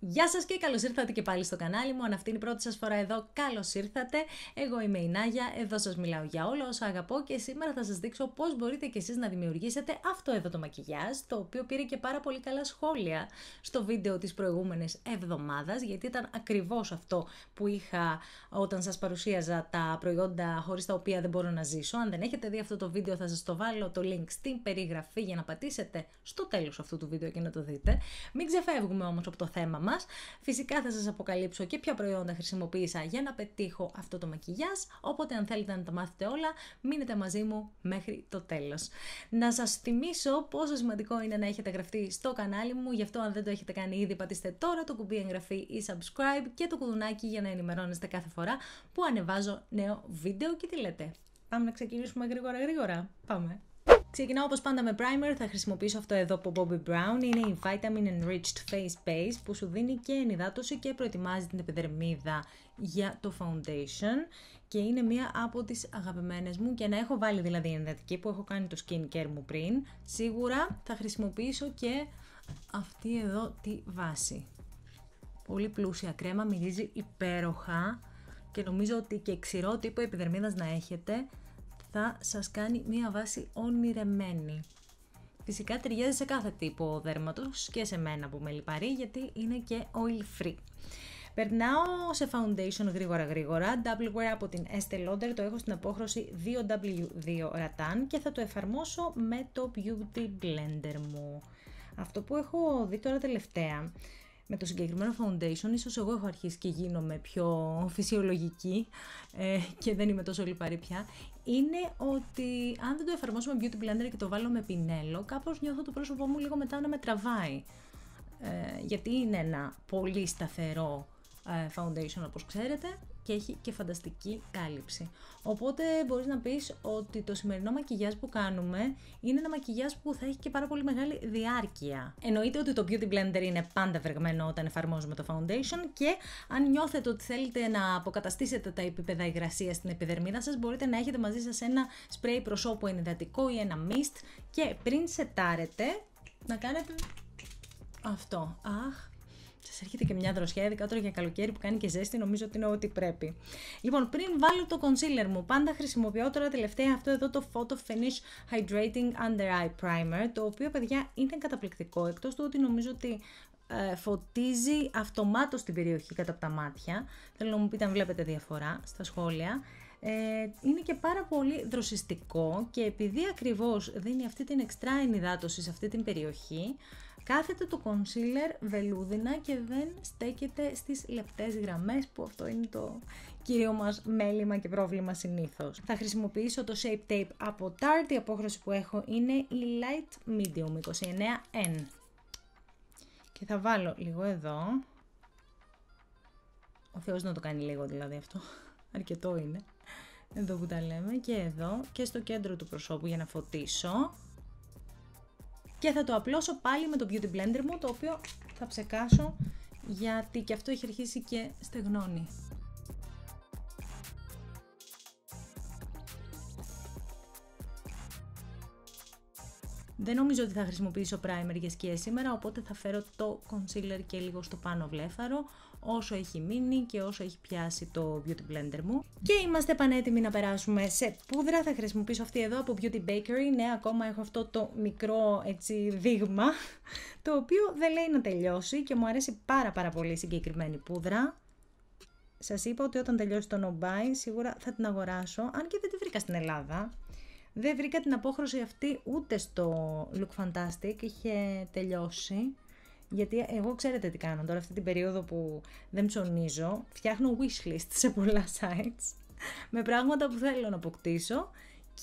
Γεια σας και καλώς ήρθατε και πάλι στο κανάλι μου, αν αυτή είναι η πρώτη σας φορά εδώ, καλώς ήρθατε. Εγώ είμαι η Νάγια, εδώ σας μιλάω για όλα όσα αγαπώ και σήμερα θα σας δείξω πώς μπορείτε και εσείς να δημιουργήσετε αυτό εδώ το μακιγιάζ, το οποίο πήρε και πάρα πολύ καλά σχόλια στο βίντεο της προηγούμενης εβδομάδας, γιατί ήταν ακριβώς αυτό που είχα όταν σας παρουσίαζα τα προϊόντα χωρίς τα οποία δεν μπορώ να ζήσω. Αν δεν έχετε δει αυτό το βίντεο θα σας το βάλω το link στην περιγραφή για να πατήσετε στο τέλος αυτού του βίντεο και να το δείτε. Μην ξεφεύγουμε όμως από το θέμα Φυσικά θα σας αποκαλύψω και ποια προϊόντα χρησιμοποίησα για να πετύχω αυτό το μακιγιάζ, οπότε αν θέλετε να τα μάθετε όλα, μείνετε μαζί μου μέχρι το τέλος. Να σας θυμίσω πόσο σημαντικό είναι να έχετε γραφτεί στο κανάλι μου, γι' αυτό αν δεν το έχετε κάνει ήδη πατήστε τώρα το κουμπί εγγραφή ή subscribe και το κουδουνάκι για να ενημερώνεστε κάθε φορά που ανεβάζω νέο βίντεο και τι λέτε. Πάμε να ξεκινήσουμε γρήγορα γρήγορα. Πάμε. Ξεκινάω όπως πάντα με primer, θα χρησιμοποιήσω αυτό εδώ από Bobby Brown, είναι η Vitamin Enriched Face Base που σου δίνει και ενυδάτωση και προετοιμάζει την επιδερμίδα για το foundation και είναι μία από τις αγαπημένες μου και να έχω βάλει δηλαδή ενυδατική που έχω κάνει το skincare μου πριν, σίγουρα θα χρησιμοποιήσω και αυτή εδώ τη βάση. Πολύ πλούσια κρέμα, μυρίζει υπέροχα και νομίζω ότι και ξηρό τύπο επιδερμίδας να έχετε θα σας κάνει μία βάση ονειρεμένη. Φυσικά ταιριάζει σε κάθε τύπο δέρματος και σε μένα που με λιπαρεί γιατί είναι και oil free. Περνάω σε foundation γρήγορα γρήγορα, double wear από την Estee Lauder, το έχω στην απόχρωση 2W2 Rattan και θα το εφαρμόσω με το beauty blender μου. Αυτό που έχω δει τώρα τελευταία με το συγκεκριμένο foundation ίσως εγώ έχω αρχίσει και γίνομαι πιο φυσιολογική ε, και δεν είμαι τόσο λιπαρή πια είναι ότι αν δεν το εφαρμόσω με beauty blender και το βάλω με πινέλο κάπως νιώθω το πρόσωπό μου λίγο μετά να με τραβάει ε, γιατί είναι ένα πολύ σταθερό ε, foundation όπως ξέρετε και έχει και φανταστική κάλυψη. Οπότε μπορείς να πεις ότι το σημερινό μακιγιάζ που κάνουμε είναι ένα μακιγιάζ που θα έχει και πάρα πολύ μεγάλη διάρκεια. Εννοείται ότι το Beauty Blender είναι πάντα βρεγμένο όταν εφαρμόζουμε το foundation και αν νιώθετε ότι θέλετε να αποκαταστήσετε τα επίπεδα υγρασίας στην επιδερμίδα σας μπορείτε να έχετε μαζί σας ένα σπρέι προσώπου ενυδατικό ή ένα mist και πριν σετάρετε να κάνετε αυτό. Αχ, Σας έρχεται και μια δροσιά, ειδικά τώρα για καλοκαίρι που κάνει και ζέστη, νομίζω ότι είναι ό,τι πρέπει. Λοιπόν, πριν βάλω το concealer μου, πάντα χρησιμοποιώ τώρα τελευταία αυτό εδώ το Photo Finish Hydrating Under Eye Primer, το οποίο παιδιά είναι καταπληκτικό, εκτός του ότι νομίζω ότι ε, φωτίζει αυτομάτως την περιοχή κατά τα μάτια. Θέλω να μου πείτε αν βλέπετε διαφορά στα σχόλια. Ε, είναι και πάρα πολύ δροσιστικό και επειδή ακριβώς δίνει αυτή την εξτρά ενυδάτωση σε αυτή την περιοχή, Κάθεται το κονσίλερ βελούδινα και δεν στέκεται στις λεπτές γραμμές που αυτό είναι το κύριο μας μέλημα και πρόβλημα συνήθως. Θα χρησιμοποιήσω το Shape Tape από Tarte, η απόχρωση που έχω είναι η Light Medium 29N. Και θα βάλω λίγο εδώ. Ο Θεός να το κάνει λίγο δηλαδή αυτό, αρκετό είναι. Εδώ που τα λέμε και εδώ και στο κέντρο του προσώπου για να φωτίσω και θα το απλώσω πάλι με το Beauty Blender μου, το οποίο θα ψεκάσω γιατί και αυτό έχει αρχίσει και στεγνώνει. Δεν νομίζω ότι θα χρησιμοποιήσω primer για σκιές σήμερα, οπότε θα φέρω το concealer και λίγο στο πάνω βλέφαρο, όσο έχει μείνει και όσο έχει πιάσει το Beauty Blender μου. Και είμαστε πανέτοιμοι να περάσουμε σε πούδρα. Θα χρησιμοποιήσω αυτή εδώ από Beauty Bakery. Ναι, ακόμα έχω αυτό το μικρό έτσι δείγμα, το οποίο δεν λέει να τελειώσει και μου αρέσει πάρα πάρα πολύ η συγκεκριμένη πούδρα. Σας είπα ότι όταν τελειώσει το No Buy σίγουρα θα την αγοράσω, αν και δεν τη βρήκα στην Ελλάδα. Δεν βρήκα την απόχρωση αυτή ούτε στο Look Fantastic, είχε τελειώσει. Γιατί εγώ ξέρετε τι κάνω τώρα αυτή την περίοδο που δεν ψωνίζω, φτιάχνω wishlist σε πολλά sites με πράγματα που θέλω να αποκτήσω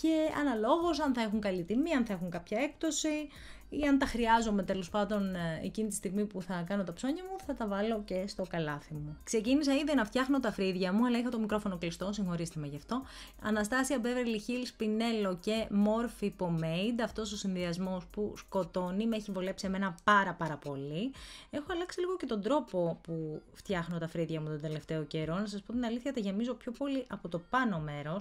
και αναλόγως αν θα έχουν καλή τιμή, αν θα έχουν κάποια έκπτωση ή αν τα χρειάζομαι τέλος πάντων ε, εκείνη τη στιγμή που θα κάνω τα ψώνια μου, θα τα βάλω και στο καλάθι μου. Ξεκίνησα ήδη να φτιάχνω τα φρύδια μου, αλλά είχα το μικρόφωνο κλειστό, συγχωρήστε με γι' αυτό. Αναστάσια Beverly Hills, Pinello και Morphe Pomade, αυτός ο συνδυασμός που σκοτώνει, με έχει βολέψει εμένα πάρα πάρα πολύ. Έχω αλλάξει λίγο και τον τρόπο που φτιάχνω τα φρύδια μου τον τελευταίο καιρό, να σας πω την αλήθεια τα γεμίζω πιο πολύ από το πάνω μέρος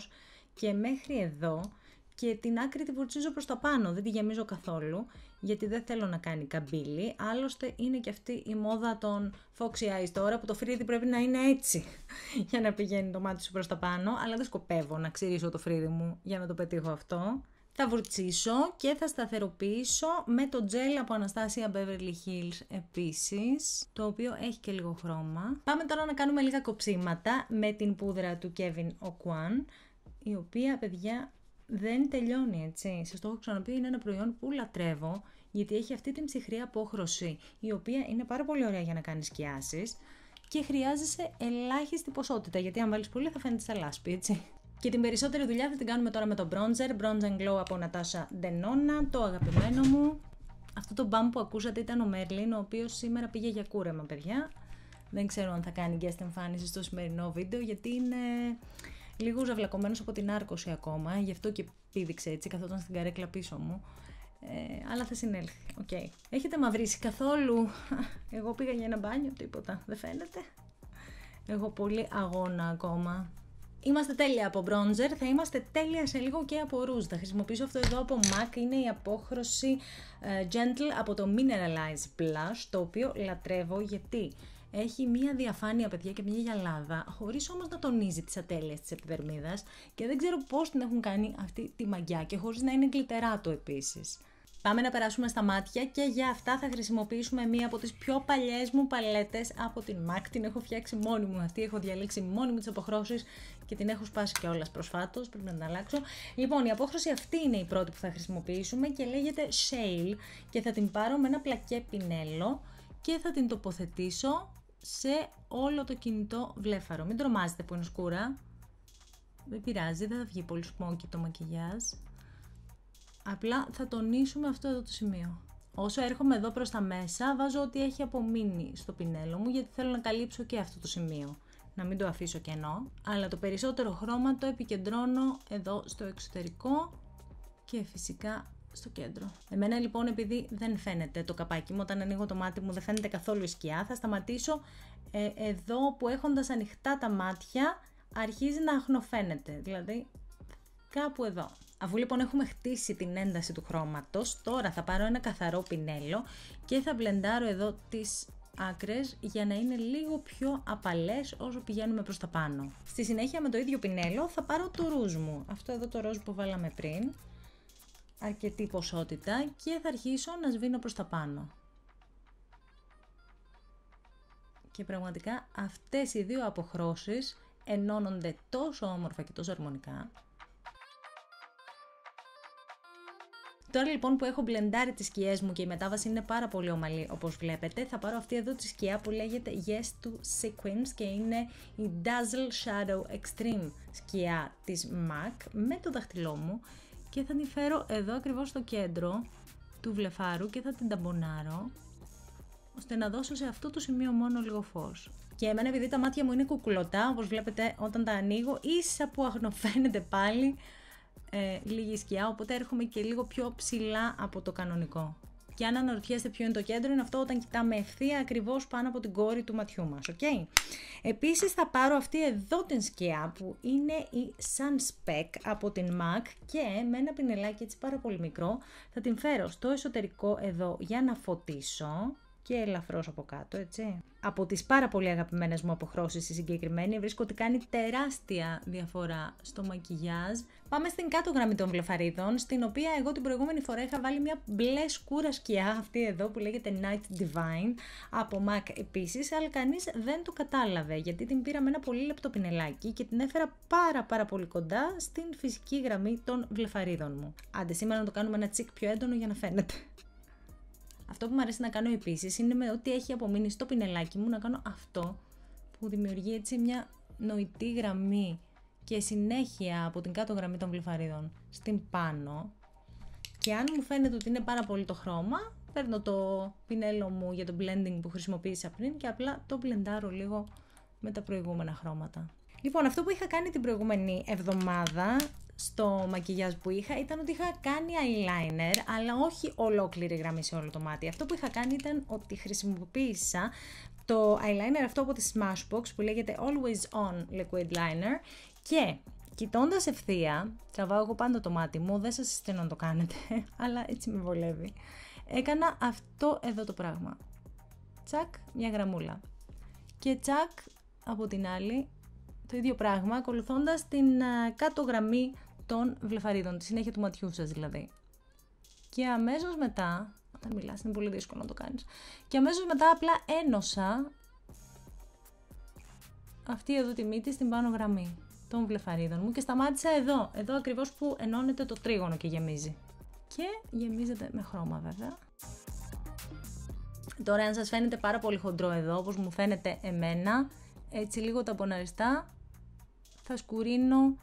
και μέχρι εδώ και την άκρη τη βουρτσίζω προς τα πάνω, δεν τη γεμίζω καθόλου γιατί δεν θέλω να κάνει καμπύλη, άλλωστε είναι και αυτή η μόδα των Foxy Eyes τώρα που το φρύδι πρέπει να είναι έτσι για να πηγαίνει το μάτι σου προς τα πάνω, αλλά δεν σκοπεύω να ξυρίσω το φρύδι μου για να το πετύχω αυτό. Θα βουρτσίσω και θα σταθεροποιήσω με το τζέλ από Αναστάσια Beverly Hills επίσης, το οποίο έχει και λίγο χρώμα. Πάμε τώρα να κάνουμε λίγα κοψίματα με την πούδρα του Kevin O'Quan η οποία, παιδιά, δεν τελειώνει, έτσι. Σας το έχω ξαναπεί, είναι ένα προϊόν που λατρεύω, γιατί έχει αυτή την ψυχρή απόχρωση, η οποία είναι πάρα πολύ ωραία για να κάνεις σκιάσεις και χρειάζεσαι ελάχιστη ποσότητα, γιατί αν βάλεις πολύ θα φαίνεται σαν λάσπη, έτσι. Και την περισσότερη δουλειά θα την κάνουμε τώρα με το bronzer, Bronze and Glow από Natasha Denona, το αγαπημένο μου. Αυτό το μπαμ που ακούσατε ήταν ο Μέρλιν, ο οποίος σήμερα πήγε για κούρεμα, παιδιά. Δεν ξέρω αν θα κάνει guest εμφάνιση στο σημερινό βίντεο, γιατί είναι λίγο ζαβλακωμένος από την άρκωση ακόμα, γι' αυτό και πήδηξε έτσι, καθόταν στην καρέκλα πίσω μου. Ε, αλλά θα συνέλθει. Οκ. Έχετε μαυρίσει καθόλου. Εγώ πήγα για ένα μπάνιο, τίποτα. Δεν φαίνεται. Εγώ πολύ αγώνα ακόμα. Είμαστε τέλεια από bronzer, θα είμαστε τέλεια σε λίγο και από ρούζ. Θα χρησιμοποιήσω αυτό εδώ από MAC, είναι η απόχρωση ε, Gentle από το Mineralize Blush, το οποίο λατρεύω γιατί έχει μία διαφάνεια, παιδιά, και μία γυαλάδα, χωρίς όμως να τονίζει τις ατέλειες της επιδερμίδας και δεν ξέρω πώς την έχουν κάνει αυτή τη μαγιά και χωρίς να είναι το επίσης. Πάμε να περάσουμε στα μάτια και για αυτά θα χρησιμοποιήσουμε μία από τις πιο παλιές μου παλέτες από την MAC. Την έχω φτιάξει μόνη μου αυτή, έχω διαλέξει μόνη μου τις αποχρώσεις και την έχω σπάσει όλας προσφάτως, πρέπει να την αλλάξω. Λοιπόν, η απόχρωση αυτή είναι η πρώτη που θα χρησιμοποιήσουμε και λέγεται Shale και θα την πάρω με ένα πλακέ πινέλο και θα την τοποθετήσω σε όλο το κινητό βλέφαρο. Μην τρομάζετε που είναι σκούρα. Δεν πειράζει, δεν θα βγει πολύ σπόκι το μακιγιάζ. Απλά θα τονίσουμε αυτό εδώ το σημείο. Όσο έρχομαι εδώ προς τα μέσα, βάζω ό,τι έχει απομείνει στο πινέλο μου, γιατί θέλω να καλύψω και αυτό το σημείο. Να μην το αφήσω κενό, αλλά το περισσότερο χρώμα το επικεντρώνω εδώ στο εξωτερικό και φυσικά στο κέντρο. Εμένα λοιπόν επειδή δεν φαίνεται το καπάκι μου όταν ανοίγω το μάτι μου δεν φαίνεται καθόλου η σκιά θα σταματήσω ε, εδώ που έχοντας ανοιχτά τα μάτια αρχίζει να αχνοφαίνεται δηλαδή κάπου εδώ. Αφού λοιπόν έχουμε χτίσει την ένταση του χρώματος τώρα θα πάρω ένα καθαρό πινέλο και θα μπλεντάρω εδώ τις άκρες για να είναι λίγο πιο απαλές όσο πηγαίνουμε προς τα πάνω. Στη συνέχεια με το ίδιο πινέλο θα πάρω το ρούζ μου, αυτό εδώ το ρούζ που βάλαμε πριν αρκετή ποσότητα και θα αρχίσω να σβήνω προς τα πάνω. Και πραγματικά αυτές οι δύο αποχρώσεις ενώνονται τόσο όμορφα και τόσο αρμονικά. Τώρα λοιπόν που έχω μπλεντάρει τις σκιές μου και η μετάβαση είναι πάρα πολύ ομαλή όπως βλέπετε, θα πάρω αυτή εδώ τη σκιά που λέγεται Yes to Sequins και είναι η Dazzle Shadow Extreme σκιά της MAC με το δαχτυλό μου και θα την φέρω εδώ ακριβώς στο κέντρο του βλεφάρου και θα την ταμπονάρω ώστε να δώσω σε αυτό το σημείο μόνο λίγο φως. Και εμένα επειδή τα μάτια μου είναι κουκουλωτά, όπως βλέπετε όταν τα ανοίγω, ίσα που αγνοφαίνεται πάλι ε, λίγη σκιά, οπότε έρχομαι και λίγο πιο ψηλά από το κανονικό. Και αν αναρωτιέστε ποιο είναι το κέντρο, είναι αυτό όταν κοιτάμε ευθεία ακριβώς πάνω από την κόρη του ματιού μας. Okay? Επίσης, θα πάρω αυτή εδώ την σκιά που είναι η Sun Spec από την MAC και με ένα πινελάκι έτσι πάρα πολύ μικρό θα την φέρω στο εσωτερικό εδώ για να φωτίσω και ελαφρώς από κάτω, έτσι. Από τις πάρα πολύ αγαπημένες μου αποχρώσεις η συγκεκριμένη βρίσκω ότι κάνει τεράστια διαφορά στο μακιγιάζ. Πάμε στην κάτω γραμμή των βλεφαρίδων, στην οποία εγώ την προηγούμενη φορά είχα βάλει μια μπλε σκούρα σκιά, αυτή εδώ που λέγεται Night Divine, από MAC επίσης, αλλά κανείς δεν το κατάλαβε, γιατί την πήρα με ένα πολύ λεπτό πινελάκι και την έφερα πάρα πάρα πολύ κοντά στην φυσική γραμμή των βλεφαρίδων μου. Άντε σήμερα να το κάνουμε ένα τσικ πιο έντονο για να φαίνεται. Αυτό που μου αρέσει να κάνω επίσης είναι με ό,τι έχει απομείνει στο πινελάκι μου να κάνω αυτό που δημιουργεί έτσι μια νοητή γραμμή και συνέχεια από την κάτω γραμμή των γλυφαρίδων στην πάνω. Και αν μου φαίνεται ότι είναι πάρα πολύ το χρώμα, παίρνω το πινέλο μου για το blending που χρησιμοποίησα πριν και απλά το μπλεντάρω λίγο με τα προηγούμενα χρώματα. Λοιπόν, αυτό που είχα κάνει την προηγούμενη εβδομάδα στο μακιγιάζ που είχα ήταν ότι είχα κάνει eyeliner, αλλά όχι ολόκληρη γραμμή σε όλο το μάτι. Αυτό που είχα κάνει ήταν ότι χρησιμοποίησα το eyeliner αυτό από τη Smashbox που λέγεται Always On Liquid Liner και κοιτώντας ευθεία, τραβάω εγώ πάντα το μάτι μου, δεν σας συστήνω να το κάνετε, αλλά έτσι με βολεύει. Έκανα αυτό εδώ το πράγμα. Τσακ, μια γραμμούλα. Και τσακ, από την άλλη, το ίδιο πράγμα, ακολουθώντας την κάτω γραμμή των βλεφαρίδων, τη συνέχεια του ματιού σας δηλαδή. Και αμέσως μετά. Όταν μιλάς, είναι πολύ δύσκολο να το κάνεις. Και αμέσως μετά απλά ένωσα αυτή εδώ τη μύτη στην πάνω γραμμή των βλεφαρίδων μου και σταμάτησα εδώ, εδώ ακριβώς που ενώνεται το τρίγωνο και γεμίζει. Και γεμίζεται με χρώμα βέβαια. Τώρα αν σας φαίνεται πάρα πολύ χοντρό εδώ, όπως μου φαίνεται εμένα, έτσι λίγο τα ποναριστά θα σκουρίνω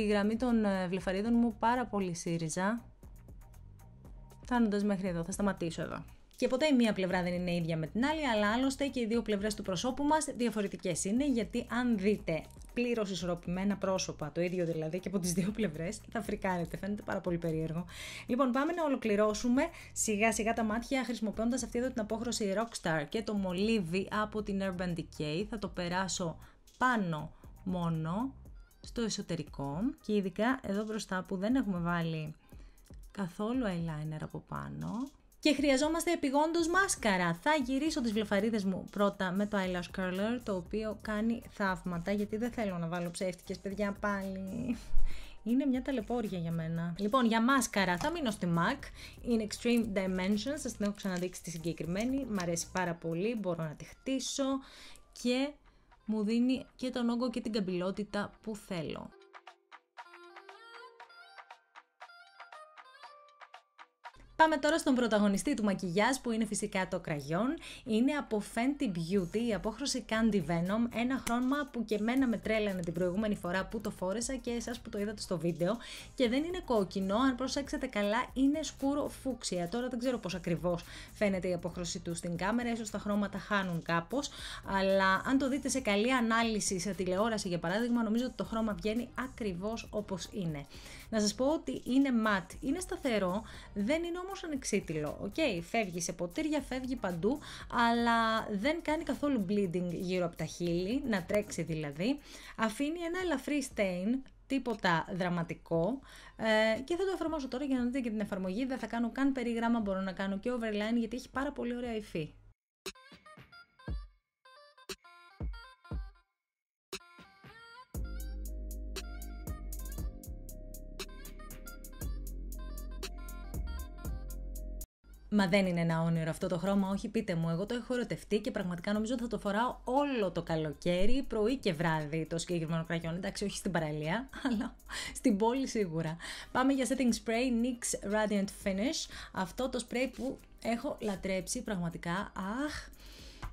τη γραμμή των ε, βλεφαρίδων μου πάρα πολύ σύριζα. Φτάνοντας μέχρι εδώ, θα σταματήσω εδώ. Και ποτέ η μία πλευρά δεν είναι ίδια με την άλλη, αλλά άλλωστε και οι δύο πλευρές του προσώπου μας διαφορετικές είναι, γιατί αν δείτε πλήρως ισορροπημένα πρόσωπα, το ίδιο δηλαδή και από τις δύο πλευρές. θα φρικάρετε, φαίνεται πάρα πολύ περίεργο. Λοιπόν, πάμε να ολοκληρώσουμε σιγά σιγά τα μάτια χρησιμοποιώντας αυτή εδώ την απόχρωση Rockstar και το μολύβι από την Urban Decay. Θα το περάσω πάνω μόνο στο εσωτερικό και ειδικά εδώ μπροστά που δεν έχουμε βάλει καθόλου eyeliner από πάνω. Και χρειαζόμαστε επιγόντως μάσκαρα. Θα γυρίσω τις βλεφαρίδες μου πρώτα με το eyelash curler, το οποίο κάνει θαύματα, γιατί δεν θέλω να βάλω ψεύτικες, παιδιά, πάλι. Είναι μια ταλαιπώρια για μένα. Λοιπόν, για μάσκαρα θα μείνω στη MAC. in Extreme Dimensions, σας την έχω ξαναδείξει τη συγκεκριμένη. Μ' αρέσει πάρα πολύ, μπορώ να τη χτίσω. Και μου δίνει και τον όγκο και την καμπυλότητα που θέλω. Πάμε τώρα στον πρωταγωνιστή του μακιγιάζ που είναι φυσικά το κραγιόν. Είναι από Fenty Beauty, η απόχρωση Candy Venom, ένα χρώμα που και μένα με τρέλανε την προηγούμενη φορά που το φόρεσα και εσάς που το είδατε στο βίντεο. Και δεν είναι κόκκινο, αν προσέξετε καλά, είναι σκούρο φούξια. Τώρα δεν ξέρω πώς ακριβώς φαίνεται η απόχρωση του στην κάμερα, ίσως τα χρώματα χάνουν κάπως. Αλλά αν το δείτε σε καλή ανάλυση σε τηλεόραση για παράδειγμα, νομίζω ότι το χρώμα βγαίνει ακριβώς όπως είναι. Να σας πω ότι είναι matte, είναι σταθερό, δεν είναι όμως ανεξίτηλο. Οκ, okay, φεύγει σε ποτήρια, φεύγει παντού, αλλά δεν κάνει καθόλου bleeding γύρω από τα χείλη, να τρέξει δηλαδή. Αφήνει ένα ελαφρύ stain, τίποτα δραματικό ε, και θα το εφαρμόσω τώρα για να δείτε και την εφαρμογή. Δεν θα κάνω καν περίγραμμα, μπορώ να κάνω και overline γιατί έχει πάρα πολύ ωραία υφή. Μα δεν είναι ένα όνειρο αυτό το χρώμα, όχι πείτε μου. Εγώ το έχω ερωτευτεί και πραγματικά νομίζω ότι θα το φοράω όλο το καλοκαίρι, πρωί και βράδυ το συγκεκριμένο κραγιόν. Εντάξει, όχι στην παραλία, αλλά στην πόλη σίγουρα. Πάμε για setting spray NYX Radiant Finish. Αυτό το spray που έχω λατρέψει πραγματικά. Αχ,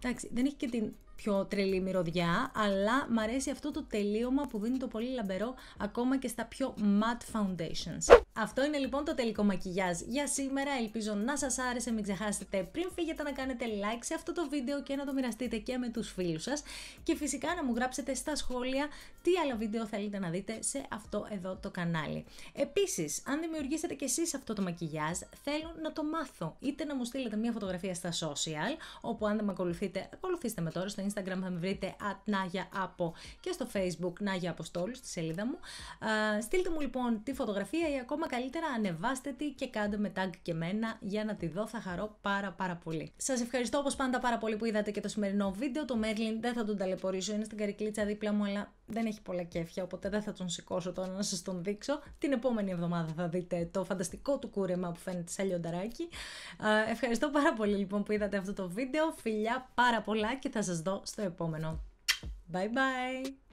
εντάξει, δεν έχει και την πιο τρελή μυρωδιά, αλλά μ' αρέσει αυτό το τελείωμα που δίνει το πολύ λαμπερό ακόμα και στα πιο matte foundations. Αυτό είναι λοιπόν το τελικό μακιγιάζ για σήμερα. Ελπίζω να σας άρεσε, μην ξεχάσετε πριν φύγετε να κάνετε like σε αυτό το βίντεο και να το μοιραστείτε και με τους φίλους σας και φυσικά να μου γράψετε στα σχόλια τι άλλο βίντεο θέλετε να δείτε σε αυτό εδώ το κανάλι. Επίσης, αν δημιουργήσετε κι εσείς αυτό το μακιγιάζ, θέλω να το μάθω. Είτε να μου στείλετε μια φωτογραφία στα social, όπου αν δεν με ακολουθείτε, ακολουθήστε με τώρα στο Instagram θα με βρείτε at Naya και στο Facebook Naya Αποστόλου στη σελίδα μου. στείλτε μου λοιπόν τη φωτογραφία ή ακόμα καλύτερα ανεβάστε τη και κάντε με tag και μένα για να τη δω. Θα χαρώ πάρα πάρα πολύ. Σας ευχαριστώ όπως πάντα πάρα πολύ που είδατε και το σημερινό βίντεο. Το Μέρλιν δεν θα τον ταλαιπωρήσω, είναι στην καρικλίτσα δίπλα μου, αλλά δεν έχει πολλά κέφια, οπότε δεν θα τον σηκώσω τώρα να σας τον δείξω. Την επόμενη εβδομάδα θα δείτε το φανταστικό του κούρεμα που φαίνεται σαν λιονταράκι. ευχαριστώ πάρα πολύ λοιπόν που είδατε αυτό το βίντεο. Φιλιά πάρα πολλά και θα σας δω στο επόμενο. Bye bye!